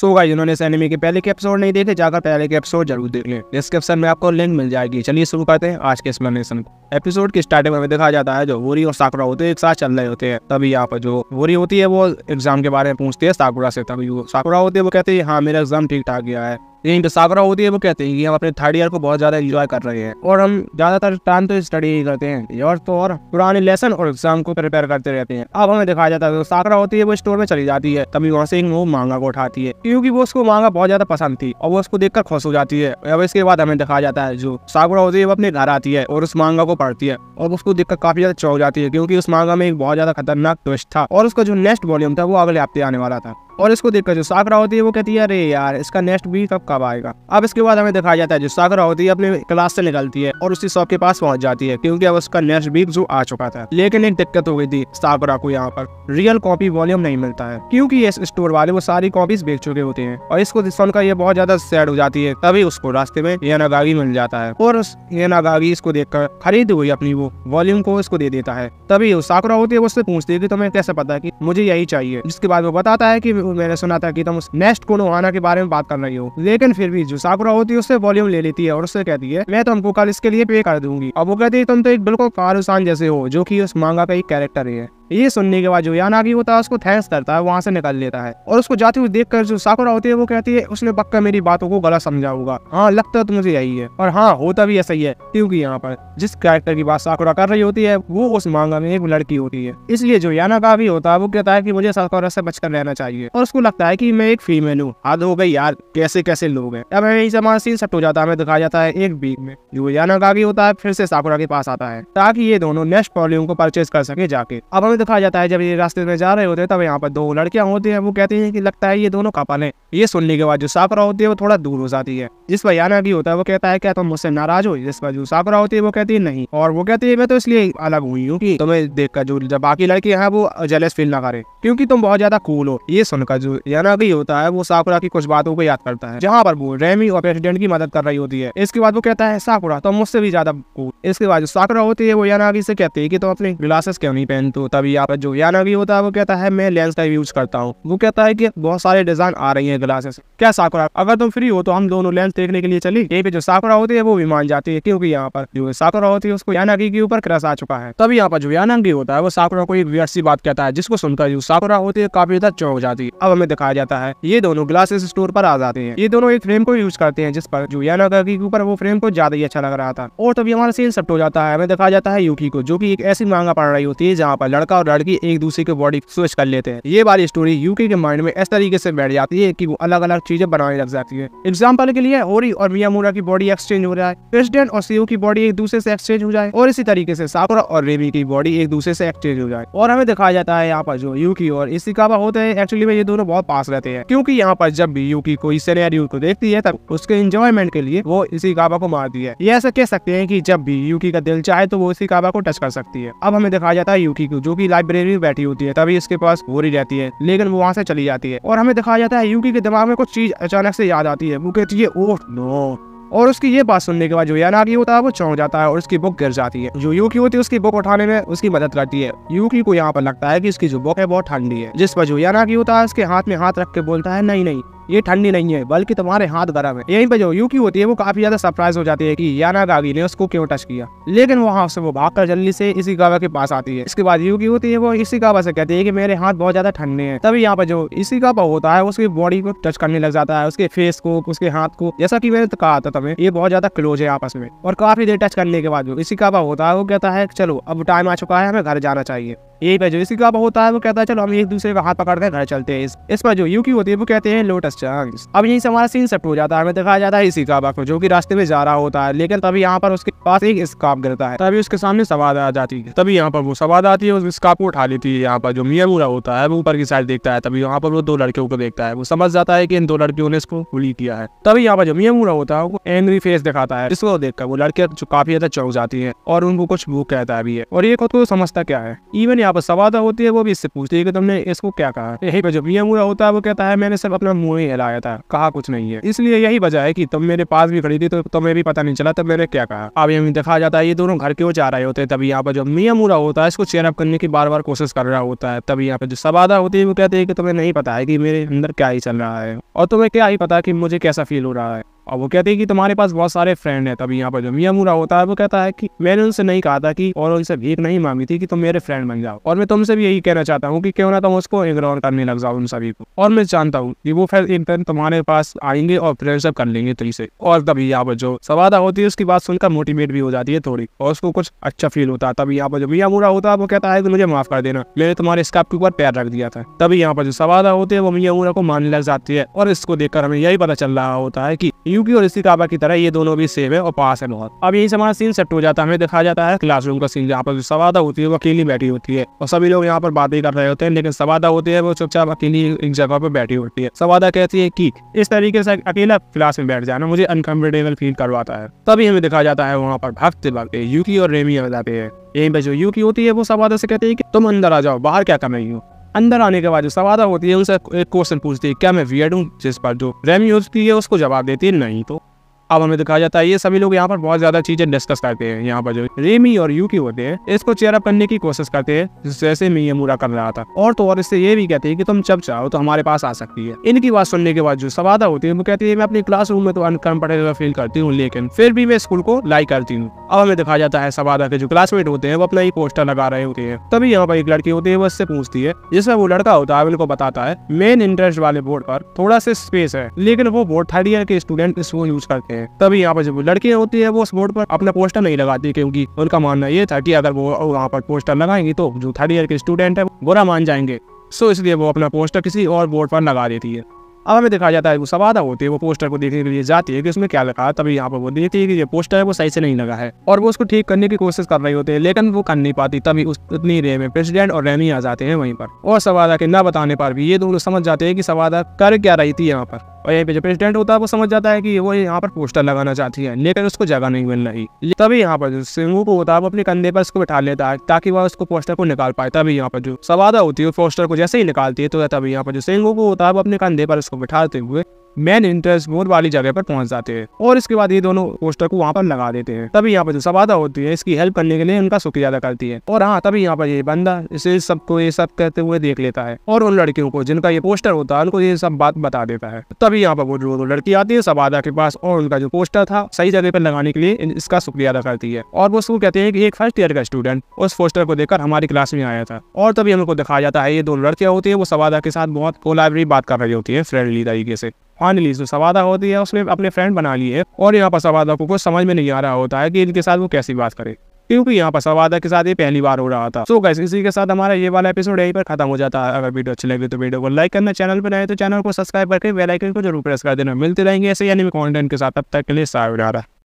so guys उन्होंने इस enemy के पहले के एपिसोड नहीं देखे जाकर पहले के एपिसोड जरूर देख लें डिस्क्रिप्शन में आपको लिंक मिल जाएगी चलिए शुरू करते हैं आज के एक्सप्लेनेशन एपिसोड की स्टार्टिंग में देखा जाता है जो वोरी और साकुरा होते हैं एक साथ चल रहे होते हैं तभी यहाँ पर जो वोरी होती है वो एग्जाम के बारे में पूछती है साकुरा से तभी वो साकुरा होते है वो कहते हैं हाँ मेरा एग्जाम ठीक ठाक गया है यही जो सावरा होती है वो कहते हैं कि हम अपने थर्ड ईयर को बहुत ज़्यादा एंजॉय कर रहे हैं और हम ज़्यादातर टाइम तो स्टडी ही करते हैं और तो और पुराने लेसन और एग्जाम को प्रिपेयर करते रहते हैं अब हमें दिखाया जाता है तो साकरा होती है वो स्टोर में चली जाती है तभी वहाँ से वो मांगा को उठाती है क्योंकि वो उसको मांगा बहुत ज़्यादा पसंद थी और वो उसको देखकर खुश हो जाती है अब इसके बाद हमें दिखाया जाता है जो साकरा होती है वो अपने घर आती है और उस मांगा को पढ़ती है और उसको देखकर काफी ज़्यादा चौक जाती है क्योंकि उस मांगा में एक बहुत ज़्यादा खतरनाक ट्विस्ट था और उसका जो नेक्स्ट वॉल्यूम था वो अगले हफ्ते आने वाला था और इसको देखकर जो साकरा होती है वो कहती है अरे यार इसका नेक्स्ट भी कब कब आएगा अब इसके बाद हमें दिखाया जाता है जो साकरा होती है अपने क्लास से निकलती है और उसी शॉप के पास पहुंच जाती है क्योंकि अब उसका नेक्स्ट वीक जो आ चुका था लेकिन एक दिक्कत हो गई थी साकरा को यहाँ पर रियल कॉपी वॉल्यूम नहीं मिलता है क्योंकि इस स्टोर वाले वो सारी कॉपीज बेच चुके होते हैं और इसको सुनकर ये बहुत ज्यादा सैड हो जाती है तभी उसको रास्ते में ये नागागी मिल जाता है और ये नागागी इसको कर खरीद हुई अपनी वो वॉल्यूम को इसको दे देता है तभी साकरा होती है उससे पूछती है की तुम्हें कैसे पता है की मुझे यही चाहिए जिसके बाद वो बताता है की मैंने सुना था कि तुम नेक्स्ट आना के बारे में बात कर रही हो लेकिन फिर भी जो साकुरा होती है उससे वॉल्यूम ले लेती है और उससे कहती है मैं तुमको कल इसके लिए पे कर दूंगी अब वो कहती है तुम तो एक बिल्कुल कारुसान जैसे हो जो की उस मांगा का एक कैरेक्टर है ये सुनने के बाद जो यानागी होता है उसको थैंक्स करता है वहाँ से निकल लेता है और उसको जाते हुए देखकर जो साकुरा होती है वो कहती है उसने पक्का मेरी बातों को गलत समझा होगा हाँ लगता तो मुझे यही है और हाँ होता भी ऐसा ही है क्योंकि यहाँ पर जिस कैरेक्टर की बात साकुरा कर रही होती है वो उस मांगा में एक लड़की होती है इसलिए जो यानागा भी होता है वो कहता है की मुझे साकुरा से बचकर रहना चाहिए और उसको लगता है की मैं एक फीमेल हूँ हाथ हो गई यार कैसे कैसे लोग हैं अब यही समान सीन सट हो जाता है हमें दिखाया जाता है एक वीक में जो यानागागी होता है फिर से साकुरा के पास आता है ताकि ये दोनों नेक्स्ट वॉल्यूम को परचेज कर सके जाके अब हमें दिखाया जाता है जब ये रास्ते में जा रहे होते हैं तब यहाँ पर दो लड़कियाँ होती हैं वो कहती हैं कि लगता है ये दोनों कपल हैं ये सुनने के बाद जो साकरा होती है वो थोड़ा दूर हो जाती है जिस पर याना भी होता है वो कहता है क्या तुम मुझसे नाराज हो जिस पर जो साकरा होती है वो कहती है नहीं और वो कहती है मैं तो इसलिए अलग हुई हूँ की तुम्हें देखकर जो जब बाकी लड़की है वो जेलस फील ना करे क्यूँकी तुम बहुत ज्यादा कूल हो ये सुनकर जो याना भी होता है वो साकुरा की कुछ बातों को याद करता है जहाँ पर वो रेमी और प्रेसिडेंट की मदद कर रही होती है इसके बाद वो कहता है साकुरा तुम मुझसे भी ज्यादा कूल इसके बाद जो साकुरा होती है वो याना से कहती है की तुम अपने ग्लासेस क्यों नहीं पहनते हो तभी भी यहाँ पर जो याना भी होता है वो कहता है मैं लेंस का यूज करता हूँ वो कहता है कि बहुत सारे डिजाइन आ रही है ग्लासेस क्या साकुरा अगर तुम फ्री हो तो हम दोनों लेंस देखने के लिए चली यही पे जो साकुरा होती है वो भी मान जाती है क्योंकि यहाँ पर जो साकुरा होती है उसको यानागी के ऊपर क्रस आ चुका है तभी यहाँ पर जो यानागी होता है वो साकुरा को एक व्यर्सी बात कहता है जिसको सुनकर जो साकुरा होती है काफी ज्यादा चौंक जाती है अब हमें दिखाया जाता है ये दोनों ग्लासेस स्टोर पर आ जाते हैं ये दोनों एक फ्रेम को यूज करते हैं जिस पर जो यानागी के ऊपर वो फ्रेम को ज्यादा ही अच्छा लग रहा था और तभी हमारा सीन सप्ट हो जाता है हमें दिखाया जाता है यूकी को जो की एक ऐसी मांगा पड़ रही होती है जहाँ पर लड़का और लड़की एक दूसरे के बॉडी स्विच कर लेते हैं ये बारी स्टोरी यूके के माइंड में इस तरीके से बैठ जाती है कि वो अलग अलग चीजें बनाने लग जाती है एग्जाम्पल के लिए ओरी और मियामूरा की बॉडी एक्सचेंज हो रहा है प्रेसिडेंट और सीओ e की बॉडी एक दूसरे से एक्सचेंज हो जाए और इसी तरीके से साकुरा और रेमी की बॉडी एक दूसरे से एक्सचेंज हो जाए और हमें दिखाया जाता है यहाँ पर जो यूकी और इसी का होते हैं एक्चुअली में ये दोनों बहुत पास रहते हैं क्योंकि यहाँ पर जब भी यूकी कोई सिनेरियो को देखती है तब उसके एंजॉयमेंट के लिए वो इसी काबा को मारती है ये ऐसा कह सकते हैं कि जब भी यूकी का दिल चाहे तो वो इसी काबा को टच कर सकती है अब हमें दिखाया जाता है यूकी को जो की लाइब्रेरी में बैठी होती है तभी इसके पास बोरी रहती है लेकिन वो वहाँ से चली जाती है और हमें दिखाया जाता है यूकी के दिमाग में कुछ चीज अचानक से याद आती है वो कहती है ओह नो और उसकी ये बात सुनने के बाद जो यानागी होता है वो चौंक जाता है और उसकी बुक गिर जाती है जो यूकी होती है उसकी बुक उठाने में उसकी मदद करती है यूकी को यहाँ पर लगता है कि उसकी जो बुक है बहुत ठंडी है जिस पर जो यानागी होता है उसके हाथ में हाथ रख के बोलता है नहीं नहीं ये ठंडी नहीं है बल्कि तुम्हारे हाथ गर्म है यहीं पर जो यूकी होती है वो काफी ज्यादा सरप्राइज हो जाती है कि गागी ने उसको क्यों टच किया लेकिन वहां से वो भागकर जल्दी से इसी गावा के पास आती है इसके बाद यूकी होती है वो इसी गावा से कहती है की मेरे हाथ बहुत ज्यादा ठंडे हैं तभी यहाँ पर जो इसी गावा होता है उसकी बॉडी को टच करने लग जाता है उसके फेस को उसके हाथ को जैसा की मैंने कहा था तुम्हें ये बहुत ज्यादा क्लोज है आपस में और काफी देर टच करने के बाद जो इसी गावा होता है वो कहता है चलो अब टाइम आ चुका है हमें घर जाना चाहिए यही पर जो इसके क्या होता है वो कहता है चलो हम एक दूसरे का हाथ पकड़ कर घर चलते हैं इस पर जो यू की होती है वो कहते हैं लोटस चांस अब यही से हमारा सीन सेट हो जाता है हमें दिखाया जाता है इसी का को जो की रास्ते में जा रहा होता है लेकिन तभी यहाँ पर उसके पास एक स्काप गिरता है तभी उसके सामने सवाद आ जाती है तभी यहाँ पर वो सवाद आती है उस स्काप को उठा लेती है यहाँ पर जो मिया मूरा होता है वो ऊपर की साइड देखता है तभी यहाँ पर वो दो लड़कियों को देखता है वो समझ जाता है की इन दो लड़कियों ने इसको गुली किया है तभी यहाँ पर जो मिया मूरा होता है वो एंग्री फेस दिखाता है इसको देखकर वो लड़के जो काफी ज्यादा चौक जाती है और उनको कुछ भूख कहता भी है और ये खुद को समझता क्या है इवन आप वादा होती है वो भी इससे पूछती है कि तुमने इसको क्या कहा यही जब यह मुरा होता है वो कहता है मैंने सिर्फ अपना मुंह ही हिलाया था कहा कुछ नहीं है इसलिए यही वजह है की तुम मेरे पास भी खड़ी थी तो तुम्हें भी पता नहीं चला तब मैंने क्या कहा अब यही देखा जाता है ये दोनों घर क्यों जा रहे होते हैं तभी यहाँ पर जो मियाँ मूरा होता है इसको चेयरअप करने की बार बार कोशिश कर रहा होता है तभी यहाँ पे जो सवादा होती है वो कहते हैं कि तुम्हें नहीं पता है कि मेरे अंदर क्या ही चल रहा है और तुम्हें क्या ही पता कि मुझे कैसा फील हो रहा है और वो कहते हैं कि तुम्हारे पास बहुत सारे फ्रेंड है तभी यहाँ पर जो मियाँ मूरा होता है वो कहता है कि मैंने उनसे नहीं कहा था कि और उनसे भीख नहीं मांगी थी कि तुम मेरे फ्रेंड बन जाओ और मैं तुमसे भी यही कहना चाहता हूँ कि क्यों ना तुम उसको इग्नोर करने लग जाओ उन सभी को और मैं जानता हूँ कि वो फिर एक दिन तुम्हारे पास आएंगे और फ्रेंडशिप कर लेंगे से और तभी यहाँ पर जो सवादा होती है उसकी बात सुनकर मोटिवेट भी हो जाती है थोड़ी और उसको कुछ अच्छा फील होता है तभी यहाँ पर जो मियाँ मुरा होता है वो कहता है कि मुझे माफ कर देना मैंने तुम्हारे स्काप के ऊपर पैर रख दिया था तभी यहाँ पर जो सवादा होते हैं वो मियाँ मुरा को मानने लग जाती है और इसको देखकर हमें यही पता चल रहा होता है की यूपी और इसी काबा की तरह ये दोनों भी सेम है और पास है बहुत अब यही समाज सीन सेट हो जाता है हमें दिखाया जाता है क्लासरूम का सीन जहाँ पर जो सवादा होती है वो अकेली बैठी होती है और सभी लोग यहाँ पर बात कर रहे होते हैं लेकिन सवादा होती है वो चुपचाप अकेली एक जगह पर बैठी होती है सवादा कहती है की इस तरीके से अकेला क्लास में बैठ जाना मुझे अनकम्फर्टेबल फील करवाता है तभी हमें दिखाया जाता है वहाँ पर भक्त भक्त यूकी और रेमी आ जाते हैं यही पर जो की होती है वो सवादा से कहती है कि तुम अंदर आ जाओ बाहर क्या कर रही हो अंदर आने के बाद जो सवादा होती है उनसे एक क्वेश्चन पूछती है क्या मैं वियर्ड हूँ जिस पर जो रेमी की है उसको जवाब देती है नहीं तो अब हमें दिखाया जाता है ये सभी लोग यहाँ पर बहुत ज्यादा चीजें डिस्कस करते हैं यहाँ पर जो रेमी और यू की होते हैं इसको चेयरअप करने की कोशिश करते हैं जैसे ये मुरा कर रहा था और तो और इससे ये भी कहते हैं कि तुम जब चाहो तो हमारे पास आ सकती है इनकी बात सुनने के बाद जो सवादा होती है वो कहती है मैं अपनी क्लास में तो अनकम्फर्टेबल फील करती हूँ लेकिन फिर भी मैं स्कूल को लाई करती हूँ अब हमें दिखाया जाता है सवादा के जो क्लासमेट होते हैं वो अपना ही पोस्टर लगा रहे होते हैं तभी यहाँ पर एक लड़की होती है वो इससे पूछती है जिसमें वो लड़का होता है उनको बताता है मेन इंटरेस्ट वाले बोर्ड पर थोड़ा सा स्पेस है लेकिन वो बोर्ड थर्ड ईयर के स्टूडेंट इसको यूज करते हैं तभी यहाँ पर जो लड़की होती है वो उस बोर्ड पर अपना पोस्टर नहीं लगाती क्योंकि उनका मानना ये था कि अगर वो वहाँ पर पोस्टर लगाएंगे तो जो थर्ड ईयर के स्टूडेंट है बुरा मान जाएंगे सो इसलिए वो अपना पोस्टर किसी और बोर्ड पर लगा देती है अब हमें दिखाया जाता है वो सब आधा होती है वो पोस्टर को देखने के लिए जाती है कि उसमें क्या लगा तभी यहाँ पर वो देखती है कि ये पोस्टर है वो सही से नहीं लगा है और वो उसको ठीक करने की कोशिश कर रही होती है लेकिन वो कर नहीं पाती तभी उस उतनी रे में प्रेसिडेंट और रैनी आ जाते हैं वहीं पर और सवादा के न बताने पर भी ये दोनों समझ जाते हैं कि सवादा कर क्या रही थी यहाँ पर और यहीं पे जो प्रेसिडेंट होता है वो समझ जाता है कि वो यहाँ पर पोस्टर लगाना चाहती है लेकिन उसको जगह नहीं मिल रही तभी यहाँ पर जो सिंगू को होता है वो अपने कंधे पर उसको बिठा लेता है ताकि वह उसको पोस्टर को निकाल पाए तभी यहाँ पर जो सवादा होती है पोस्टर को जैसे ही निकालती है तो तभी यहाँ पर जो सिंगू को होता है वो अपने कंधे पर उसको बिठाते हुए मेन इंटरेस्ट बोर्ड वाली जगह पर पहुंच जाते हैं और इसके बाद ये दोनों पोस्टर को वहाँ पर लगा देते हैं तभी यहाँ पर जो सबादा होती है इसकी हेल्प करने के लिए उनका शुक्रिया अदा करती है और हाँ तभी यहाँ पर ये बंदा इसे सबको ये सब कहते हुए देख लेता है और उन लड़कियों को जिनका ये पोस्टर होता है उनको ये सब बात बता देता है तभी यहाँ पर वो जो लड़की आती है सबादा के पास और उनका जो पोस्टर था सही जगह पर लगाने के लिए इसका शुक्रिया अदा करती है और वो उसको कहते हैं कि एक फर्स्ट ईयर का स्टूडेंट उस पोस्टर को देखकर हमारी क्लास में आया था और तभी हमको दिखाया जाता है ये दो लड़कियां होती है वो सवादा के साथ बहुत कोलाबरी बात कर रही होती है फ्रेंडली तरीके से फाइनली जो तो सवादा होती है उसने अपने फ्रेंड बना लिए और यहाँ पर सवादा को कुछ समझ में नहीं आ रहा होता है कि इनके साथ वो कैसी बात करे क्योंकि यहाँ पर सवादा के साथ ये पहली बार हो रहा था सो so गैस इसी के साथ हमारा ये वाला एपिसोड यहीं पर खत्म हो जाता है अगर वीडियो अच्छी लगे तो वीडियो को लाइक करना चैनल पर नए तो चैनल को सब्सक्राइब करके बेलाइकन को जरूर प्रेस कर देना मिलते रहेंगे ऐसे यानी कॉन्टेंट के साथ अब तक के लिए साहब